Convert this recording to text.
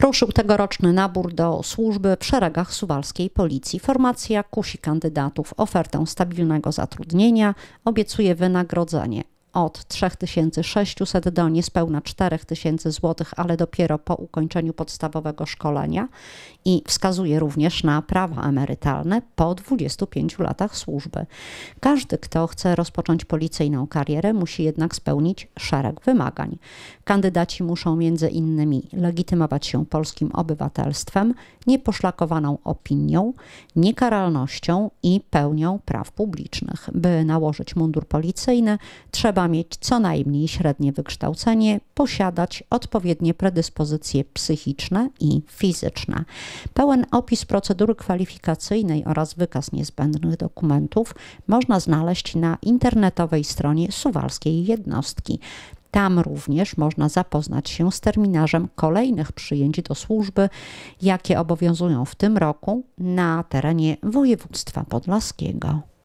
Ruszył tegoroczny nabór do służby w szeregach suwalskiej policji. Formacja kusi kandydatów ofertę stabilnego zatrudnienia, obiecuje wynagrodzenie od 3600 do niespełna 4000 zł, ale dopiero po ukończeniu podstawowego szkolenia i wskazuje również na prawa emerytalne po 25 latach służby. Każdy, kto chce rozpocząć policyjną karierę, musi jednak spełnić szereg wymagań. Kandydaci muszą między innymi legitymować się polskim obywatelstwem, nieposzlakowaną opinią, niekaralnością i pełnią praw publicznych. By nałożyć mundur policyjny, trzeba trzeba mieć co najmniej średnie wykształcenie, posiadać odpowiednie predyspozycje psychiczne i fizyczne. Pełen opis procedury kwalifikacyjnej oraz wykaz niezbędnych dokumentów można znaleźć na internetowej stronie Suwalskiej Jednostki. Tam również można zapoznać się z terminarzem kolejnych przyjęć do służby, jakie obowiązują w tym roku na terenie województwa podlaskiego.